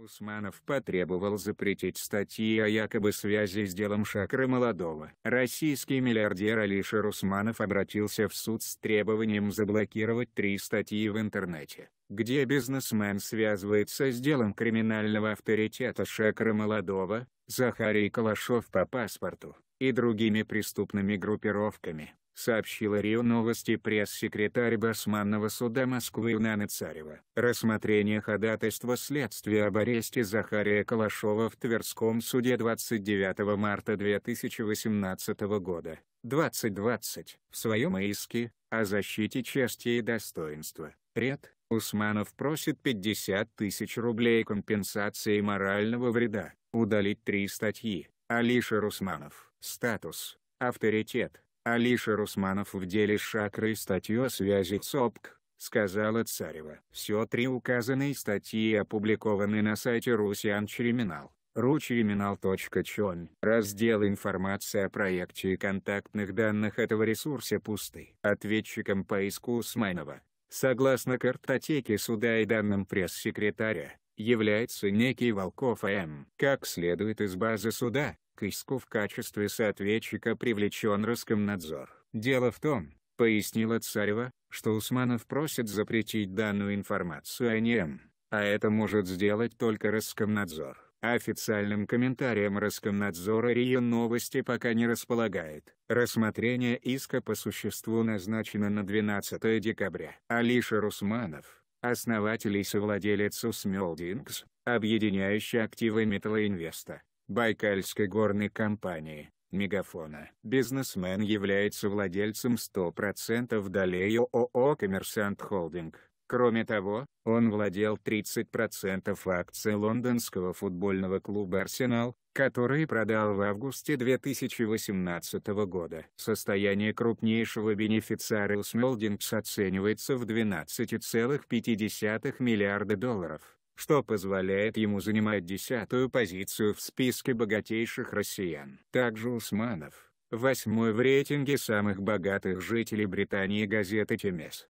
Усманов потребовал запретить статьи о якобы связи с делом Шакры Молодого. Российский миллиардер Алишер Усманов обратился в суд с требованием заблокировать три статьи в интернете, где бизнесмен связывается с делом криминального авторитета Шакры Молодого, Захарий Калашов по паспорту, и другими преступными группировками сообщила РИО Новости пресс-секретарь Басманного суда Москвы Нана Царева. Рассмотрение ходатайства следствия об аресте Захария Калашова в Тверском суде 29 марта 2018 года, 2020. В своем иске, о защите чести и достоинства, Ред. Усманов просит 50 тысяч рублей компенсации морального вреда, удалить три статьи, Алиша Русманов. Статус, авторитет, Алиша Русманов в деле с шакрой статью о связи ЦОПК, сказала Царева. Все три указанные статьи опубликованы на сайте Русиан Череминал. Ручереминал.чон. Раздел «Информация о проекте и контактных данных» этого ресурса пусты. Ответчиком поиску Усманова. Согласно картотеке суда и данным пресс-секретаря, является некий Волков А.М. Как следует из базы суда, к иску в качестве соответчика привлечен Роскомнадзор. Дело в том, пояснила Царева, что Усманов просит запретить данную информацию о нем, а это может сделать только Роскомнадзор. Официальным комментарием Роскомнадзора Рио Новости пока не располагает. Рассмотрение иска по существу назначено на 12 декабря. А Алиша Усманов основатель и совладелец Усмелдингс, объединяющий активы Металлоинвеста, Байкальской горной компании, Мегафона. Бизнесмен является владельцем 100% долей ООО «Коммерсант Холдинг», Кроме того, он владел 30% акций лондонского футбольного клуба «Арсенал», который продал в августе 2018 года. Состояние крупнейшего бенефициара Смолдингс оценивается в 12,5 миллиарда долларов что позволяет ему занимать десятую позицию в списке богатейших россиян. Также Усманов, восьмой в рейтинге самых богатых жителей Британии газеты «Тимес»,